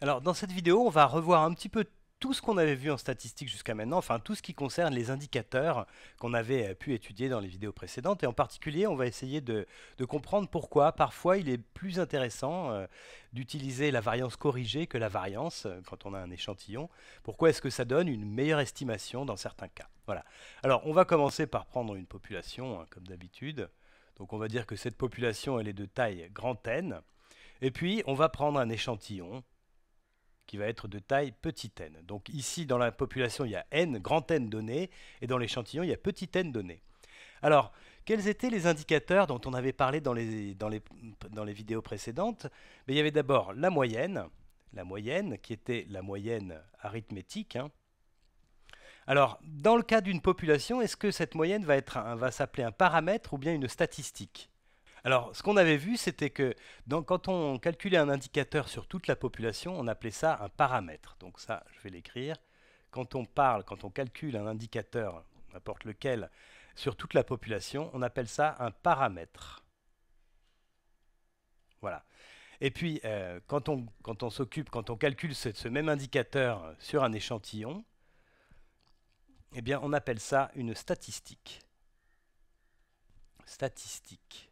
Alors dans cette vidéo, on va revoir un petit peu tout ce qu'on avait vu en statistique jusqu'à maintenant, enfin tout ce qui concerne les indicateurs qu'on avait euh, pu étudier dans les vidéos précédentes, et en particulier on va essayer de, comprendre pourquoi parfois il est plus intéressant euh, d'utiliser la variance corrigée que la variance euh, quand on a un échantillon, pourquoi est-ce que ça donne une meilleure estimation dans certains cas. Voilà. Alors on va commencer par prendre une population, hein, comme d'habitude, donc on va dire que cette population elle est de taille grand N, et puis on va prendre un échantillon, qui va être de taille petite n. Donc ici, dans la population, il y a n, grand n donné, et dans l'échantillon, il y a petite n donné. Alors, quels étaient les indicateurs dont on avait parlé dans les, vidéos précédentes Mais Il y avait d'abord la moyenne, la moyenne qui était la moyenne arithmétique. Hein. Alors, dans le cas d'une population, est-ce que cette moyenne va, va s'appeler un paramètre ou bien une statistique alors, ce qu'on avait vu, c'était que quand on calculait un indicateur sur toute la population, on appelait ça un paramètre. Donc ça, je vais l'écrire. Quand on parle, quand on calcule un indicateur, n'importe lequel, sur toute la population, on appelle ça un paramètre. Voilà. Et puis, euh, quand on, s'occupe, quand on calcule ce, ce, même indicateur sur un échantillon, eh bien, on appelle ça une statistique. Statistique.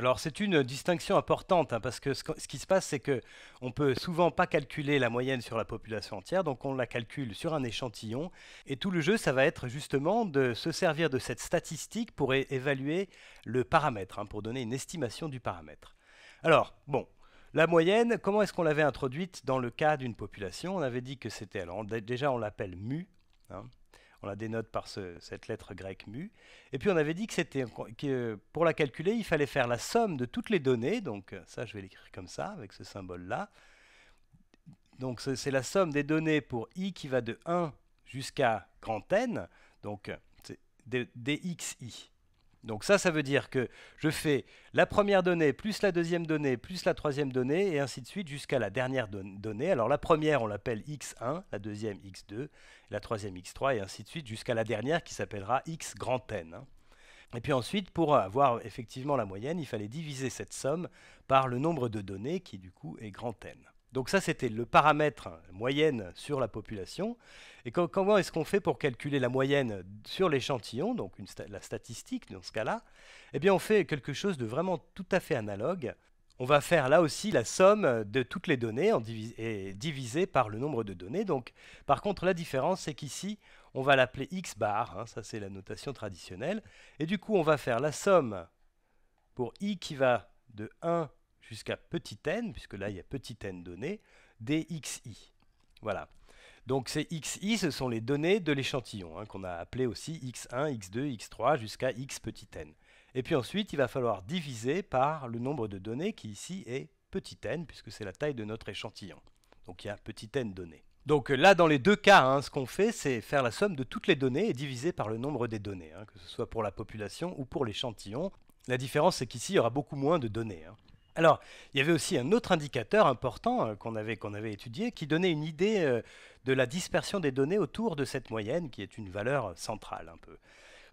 Alors c'est une distinction importante hein, parce que ce, qui se passe c'est que on peut souvent pas calculer la moyenne sur la population entière, donc on la calcule sur un échantillon et tout le jeu ça va être justement de se servir de cette statistique pour évaluer le paramètre, hein, pour donner une estimation du paramètre. Alors bon, la moyenne, comment est-ce qu'on l'avait introduite dans le cas d'une population On avait dit que c'était alors déjà on l'appelle mu. Hein on la dénote par cette lettre grecque mu. Et puis on avait dit que que pour la calculer, il fallait faire la somme de toutes les données. Donc ça, je vais l'écrire comme ça, avec ce symbole-là. Donc c'est la somme des données pour i qui va de 1 jusqu'à grand n, donc dxi. Donc ça, ça veut dire que je fais la première donnée, plus la deuxième donnée, plus la troisième donnée, et ainsi de suite jusqu'à la dernière donnée. Alors la première, on l'appelle x1, la deuxième x2, la troisième x3, et ainsi de suite jusqu'à la dernière qui s'appellera x grand n. Hein. Et puis ensuite, pour avoir effectivement la moyenne, il fallait diviser cette somme par le nombre de données qui du coup est grand n. Donc ça, c'était le paramètre moyenne sur la population. Et comment est-ce qu'on fait pour calculer la moyenne sur l'échantillon, donc la statistique dans ce cas-là Eh bien, on fait quelque chose de vraiment tout à fait analogue. On va faire là aussi la somme de toutes les données en et divisée par le nombre de données. Donc, par contre, la différence, c'est qu'ici, on va l'appeler x bar, hein, ça c'est la notation traditionnelle. Et du coup, on va faire la somme pour i qui va de 1 jusqu'à petit n, puisque là il y a petit n données, dxi. Voilà. Donc ces xi, ce sont les données de l'échantillon, hein, qu'on a appelé aussi x1, x2, x3 jusqu'à x petit n. Et puis ensuite, il va falloir diviser par le nombre de données qui ici est petit n, puisque c'est la taille de notre échantillon. Donc il y a petit n données. Donc euh, là, dans les deux cas, hein, ce qu'on fait, c'est faire la somme de toutes les données et diviser par le nombre des données, hein, que ce soit pour la population ou pour l'échantillon. La différence, c'est qu'ici, il y aura beaucoup moins de données. Alors, il y avait aussi un autre indicateur important euh, qu'on avait, étudié qui donnait une idée euh, de la dispersion des données autour de cette moyenne, qui est une valeur euh, centrale un peu.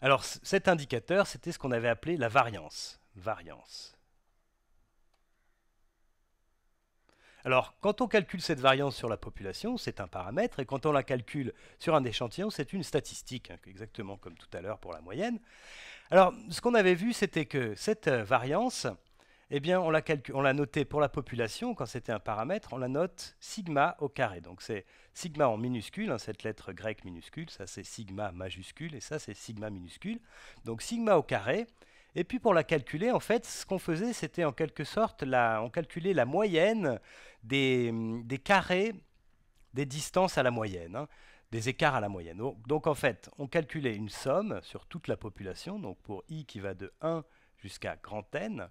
Alors, cet indicateur, c'était ce qu'on avait appelé la variance. Variance. Alors, quand on calcule cette variance sur la population, c'est un paramètre, et quand on la calcule sur un échantillon, c'est une statistique, hein, exactement comme tout à l'heure pour la moyenne. Alors, ce qu'on avait vu, c'était que cette variance, eh on l'a, noté pour la population, quand c'était un paramètre, on la note sigma au carré. Donc c'est sigma en minuscule, hein, cette lettre grecque minuscule, ça c'est sigma majuscule, et ça c'est sigma minuscule. Donc sigma au carré. Et puis pour la calculer, en fait, ce qu'on faisait, c'était en quelque sorte, on calculait la moyenne des, carrés des distances à la moyenne. Hein, des écarts à la moyenne. Donc, en fait, on calculait une somme sur toute la population, donc pour i qui va de 1 jusqu'à grand n,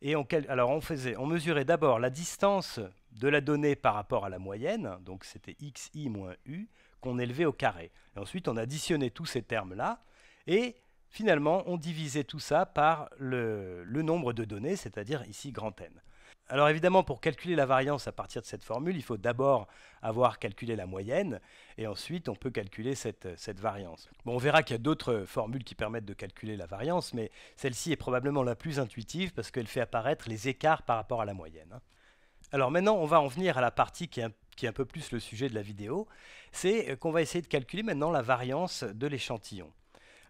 et on, alors on, mesurait d'abord la distance de la donnée par rapport à la moyenne, donc c'était xi moins u, qu'on élevait au carré. ensuite, on additionnait tous ces termes-là, et finalement, on divisait tout ça par le, le nombre de données, c'est-à-dire ici grand n. Alors évidemment, pour calculer la variance à partir de cette formule, il faut d'abord avoir calculé la moyenne, et ensuite on peut calculer cette, variance. on verra qu'il y a d'autres formules qui permettent de calculer la variance, mais celle-ci est probablement la plus intuitive parce qu'elle fait apparaître les écarts par rapport à la moyenne. Hein. Alors maintenant, on va en venir à la partie qui est un, qui est un peu plus le sujet de la vidéo, c'est euh, qu'on va essayer de calculer maintenant la variance de l'échantillon.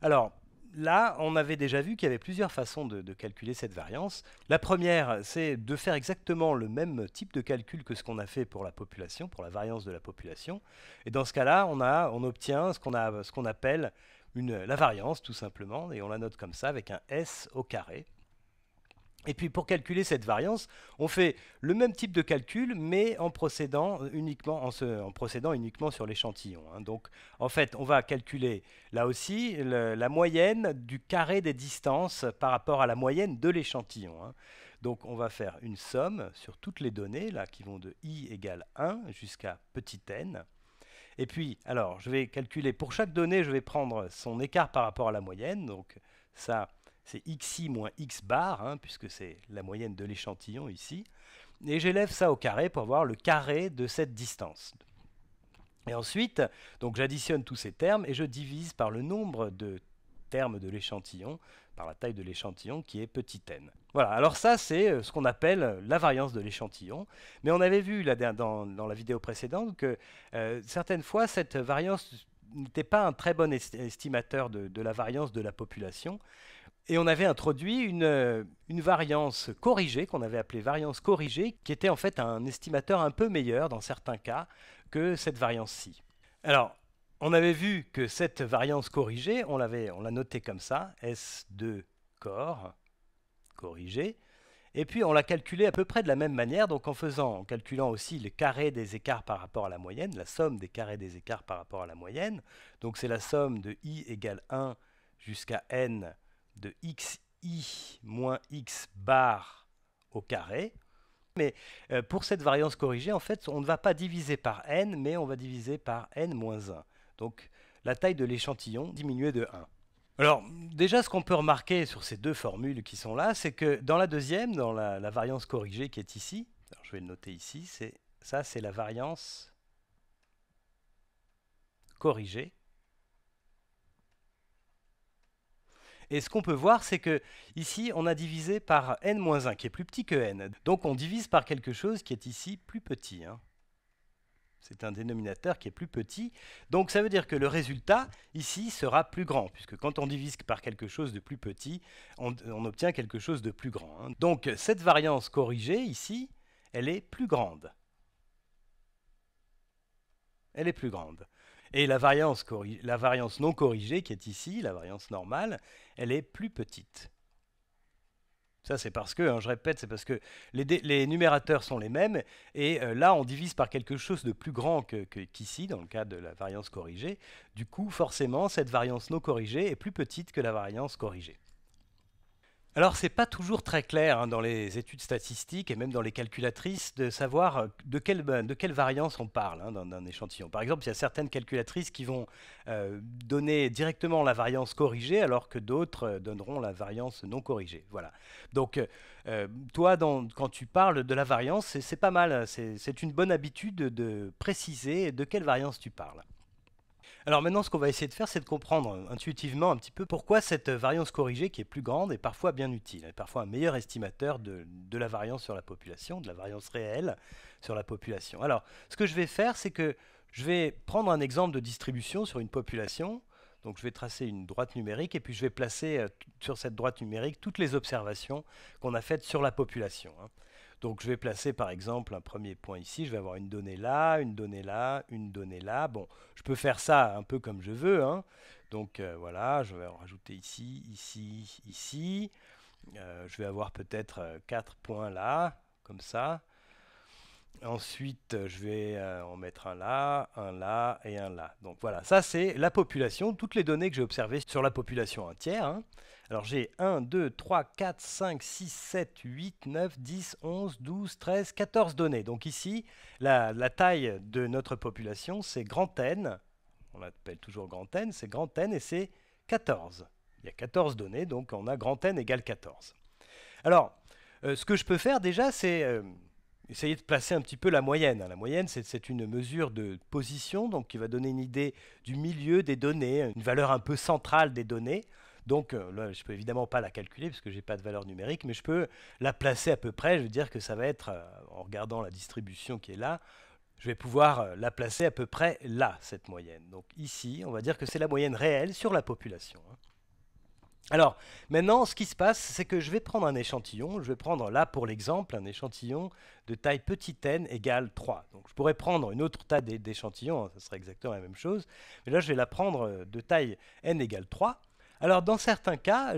Alors, là, on avait déjà vu qu'il y avait plusieurs façons de, calculer cette variance. La première, c'est de faire exactement le même type de calcul que ce qu'on a fait pour la population, pour la variance de la population. Et dans ce cas-là, on, obtient ce qu'on appelle la variance, tout simplement, et on la note comme ça, avec un S au carré. Et puis pour calculer cette variance, on fait le même type de calcul, mais en, procédant uniquement, en, procédant uniquement sur l'échantillon. Hein. Donc en fait, on va calculer là aussi la moyenne du carré des distances par rapport à la moyenne de l'échantillon. Hein. Donc on va faire une somme sur toutes les données, là, qui vont de i égale 1 jusqu'à petit n. Et puis, alors, je vais calculer, pour chaque donnée, je vais prendre son écart par rapport à la moyenne. Donc ça, c'est xi moins x bar, hein, puisque c'est la moyenne de l'échantillon ici, et j'élève ça au carré pour avoir le carré de cette distance. Et ensuite, donc j'additionne tous ces termes et je divise par le nombre de termes de l'échantillon, par la taille de l'échantillon qui est petit n. Voilà, alors ça c'est euh, ce qu'on appelle euh, la variance de l'échantillon, mais on avait vu dans, la vidéo précédente que euh, certaines fois cette variance n'était pas un très bon estimateur de la variance de la population, et on avait introduit euh, une, variance corrigée, qu'on avait appelée variance corrigée, qui était en fait un estimateur un peu meilleur dans certains cas que cette variance-ci. Alors, on avait vu que cette variance corrigée, on l'a notée comme ça, S2 corps corrigé, et puis on l'a calculée à peu près de la même manière, donc en faisant, en calculant aussi le carré des écarts par rapport à la moyenne, la somme des carrés des écarts par rapport à la moyenne, donc c'est la somme de i égale 1 jusqu'à n de xi moins x bar au carré. Mais euh, pour cette variance corrigée, en fait, on ne va pas diviser par n, mais on va diviser par n moins 1. Donc la taille de l'échantillon diminuée de 1. Alors, déjà, ce qu'on peut remarquer sur ces deux formules qui sont là, c'est que dans la deuxième, dans la, variance corrigée qui est ici, je vais le noter ici, c'est ça, c'est la variance corrigée Et ce qu'on peut voir, c'est que ici, on a divisé par n-1, qui est plus petit que n. Donc on divise par quelque chose qui est ici plus petit. Hein. C'est un dénominateur qui est plus petit. Donc ça veut dire que le résultat, ici, sera plus grand, puisque quand on divise par quelque chose de plus petit, on, obtient quelque chose de plus grand. Hein. Donc cette variance corrigée, ici, elle est plus grande. Elle est plus grande. Et la variance, non corrigée qui est ici, la variance normale, elle est plus petite. Ça, c'est parce que, hein, je répète, c'est parce que les, numérateurs sont les mêmes, et euh, là, on divise par quelque chose de plus grand qu'ici, dans le cas de la variance corrigée. Du coup, forcément, cette variance non corrigée est plus petite que la variance corrigée. Alors, ce n'est pas toujours très clair hein, dans les études statistiques et même dans les calculatrices de savoir euh, ben, de quelle, variance on parle hein, dans un échantillon. Par exemple, il y a certaines calculatrices qui vont euh, donner directement la variance corrigée alors que d'autres euh, donneront la variance non corrigée. Voilà. Donc, toi, quand tu parles de la variance, c'est pas mal. Hein, c'est une bonne habitude de préciser de quelle variance tu parles. Alors maintenant, ce qu'on va essayer de faire, c'est de comprendre euh, intuitivement un petit peu pourquoi cette euh, variance corrigée, qui est plus grande, est parfois bien utile, est parfois un meilleur estimateur de, la variance sur la population, de la variance réelle sur la population. Alors, ce que je vais faire, c'est que je vais prendre un exemple de distribution sur une population. Donc je vais tracer une droite numérique et puis je vais placer euh, sur cette droite numérique toutes les observations qu'on a faites sur la population. Hein. Donc je vais placer par exemple un premier point ici, je vais avoir une donnée là, une donnée là, une donnée là. Bon, je peux faire ça un peu comme je veux. Hein. Donc euh, voilà, je vais en rajouter ici, ici, ici. Euh, je vais avoir peut-être euh, quatre points là, comme ça. Ensuite, je vais en mettre un là, un là et un là. Donc voilà, ça c'est la population, toutes les données que j'ai observées sur la population entière. Hein. Alors j'ai 1, 2, 3, 4, 5, 6, 7, 8, 9, 10, 11, 12, 13, 14 données. Donc ici, la, taille de notre population, c'est grand N. On l'appelle toujours grand N, c'est grand N et c'est 14. Il y a 14 données, donc on a grand N égale 14. Alors, euh, ce que je peux faire déjà, c'est euh, essayer de placer un petit peu la moyenne. Hein. La moyenne, c'est une mesure de position, donc qui va donner une idée du milieu des données, une valeur un peu centrale des données. Donc, euh, là, je peux évidemment pas la calculer parce que n'ai pas de valeur numérique, mais je peux la placer à peu près. Je veux dire que ça va être, euh, en regardant la distribution qui est là, je vais pouvoir euh, la placer à peu près là, cette moyenne. Donc ici, on va dire que c'est la moyenne réelle sur la population. Hein. Alors, maintenant, ce qui se passe, c'est que je vais prendre un échantillon. Je vais prendre là, pour l'exemple, un échantillon de taille petit n égale 3. Donc, je pourrais prendre une autre taille d'échantillon, ce hein, serait exactement la même chose. Mais là, je vais la prendre de taille n égale 3. Alors dans certains cas,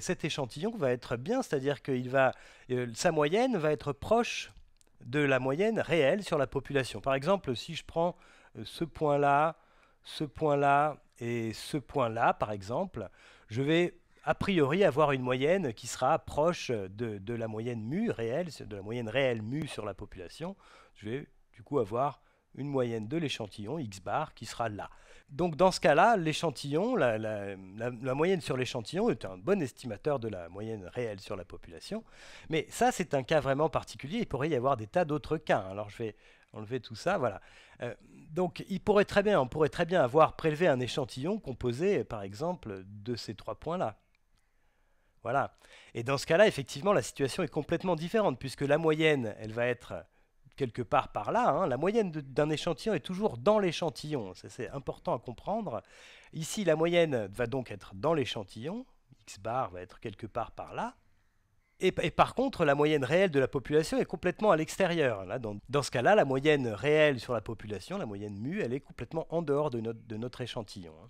cet échantillon va être bien, c'est-à-dire que euh, sa moyenne va être proche de la moyenne réelle sur la population. Par exemple, si je prends euh, ce point-là, ce point-là et ce point-là, par exemple, je vais a priori avoir une moyenne qui sera proche de, la moyenne mu réelle, de la moyenne réelle mu sur la population. Je vais du coup avoir une moyenne de l'échantillon x bar qui sera là. Donc dans ce cas-là, l'échantillon, la, moyenne sur l'échantillon est un bon estimateur de la moyenne réelle sur la population. Mais ça, c'est un cas vraiment particulier. Il pourrait y avoir des tas d'autres cas. Alors je vais enlever tout ça, voilà. Euh, donc il pourrait très bien, on pourrait très bien avoir prélevé un échantillon composé, par exemple, de ces trois points-là. Voilà. Et dans ce cas-là, effectivement, la situation est complètement différente, puisque la moyenne, elle va être quelque part par là. Hein, la moyenne d'un échantillon est toujours dans l'échantillon. C'est important à comprendre. Ici, la moyenne va donc être dans l'échantillon. X bar va être quelque part par là. Et, par contre, la moyenne réelle de la population est complètement à l'extérieur. Dans, ce cas-là, la moyenne réelle sur la population, la moyenne mu, elle est complètement en dehors de notre, échantillon. Hein.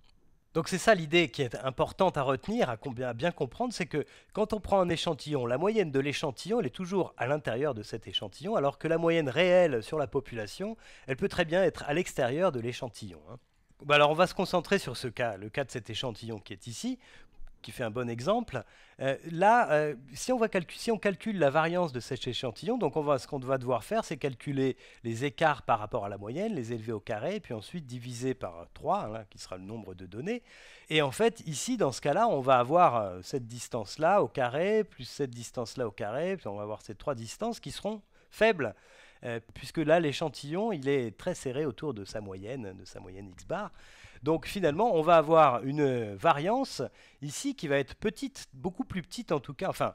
Donc c'est ça l'idée qui est importante à retenir, à, bien comprendre, c'est que quand on prend un échantillon, la moyenne de l'échantillon, elle est toujours à l'intérieur de cet échantillon, alors que la moyenne réelle sur la population, elle peut très bien être à l'extérieur de l'échantillon. Hein. Bah, alors on va se concentrer sur ce cas, le cas de cet échantillon qui est ici, qui fait un bon exemple. Euh, là, euh, si, on va si, on calcule la variance de cet échantillon, donc on va, ce qu'on va devoir faire, c'est calculer les écarts par rapport à la moyenne, les élever au carré, puis ensuite diviser par 3, hein, qui sera le nombre de données. Et en fait, ici, dans ce cas-là, on va avoir euh, cette distance-là au carré, plus cette distance-là au carré, puis on va avoir ces trois distances qui seront faibles puisque là l'échantillon il est très serré autour de sa moyenne, de sa moyenne x bar. Donc finalement, on va avoir une variance ici qui va être petite, beaucoup plus petite en tout cas. Enfin,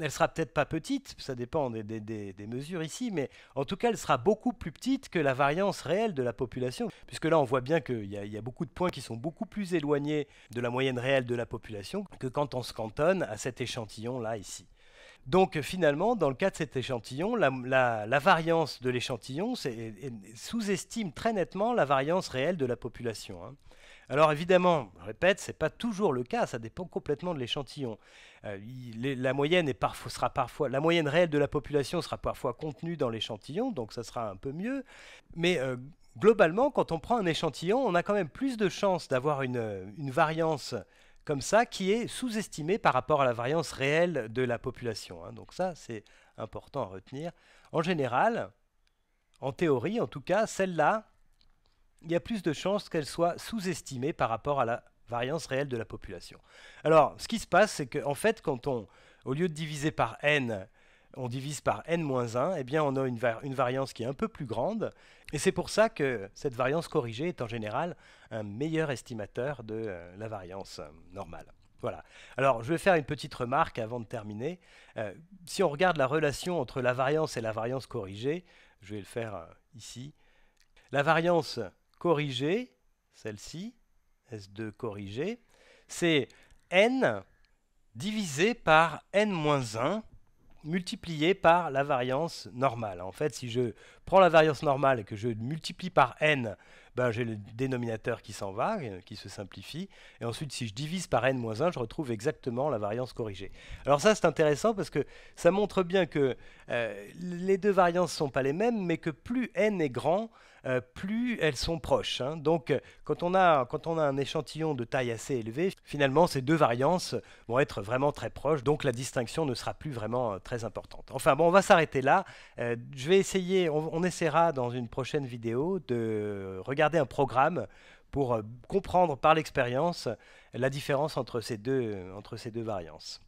elle sera peut-être pas petite, ça dépend des, mesures ici, mais en tout cas, elle sera beaucoup plus petite que la variance réelle de la population. Puisque là, on voit bien qu'il y, a beaucoup de points qui sont beaucoup plus éloignés de la moyenne réelle de la population que quand on se cantonne à cet échantillon-là ici. Donc finalement, dans le cas de cet échantillon, la, variance de l'échantillon sous-estime très nettement la variance réelle de la population. Hein. Alors évidemment, je répète, n'est pas toujours le cas, ça dépend complètement de l'échantillon. Euh, la moyenne parfois, sera parfois, la moyenne réelle de la population sera parfois contenue dans l'échantillon, donc ça sera un peu mieux. Mais euh, globalement, quand on prend un échantillon, on a quand même plus de chances d'avoir euh, une, variance comme ça qui est sous-estimée par rapport à la variance réelle de la population. Hein. Donc ça, c'est important à retenir. En général, en théorie en tout cas, celle-là, il y a plus de chances qu'elle soit sous-estimée par rapport à la variance réelle de la population. Alors, ce qui se passe, c'est qu'en fait, quand on, au lieu de diviser par n, on divise par n-1, eh bien on a une, une, variance qui est un peu plus grande, et c'est pour ça que cette variance corrigée est en général un meilleur estimateur de euh, la variance euh, normale. Voilà. Alors je vais faire une petite remarque avant de terminer. Euh, si on regarde la relation entre la variance et la variance corrigée, je vais le faire ici, la variance corriger celle-ci, S2 corrigé, c'est n divisé par n-1 multiplié par la variance normale. En fait, si je prends la variance normale et que je multiplie par n, ben, j'ai le dénominateur qui s'en va, euh, qui se simplifie. Et ensuite, si je divise par n-1, je retrouve exactement la variance corrigée. Alors ça, c'est intéressant parce que ça montre bien que euh, les deux variances ne sont pas les mêmes, mais que plus n est grand, euh, plus elles sont proches. Hein. Donc euh, quand on, a, un échantillon de taille assez élevé, finalement ces deux variances vont être vraiment très proches, donc la distinction ne sera plus vraiment euh, très importante. Enfin bon, on va s'arrêter là. je vais essayer, on, essaiera dans une prochaine vidéo de regarder un programme pour comprendre par l'expérience la différence entre ces deux, entre ces deux variances.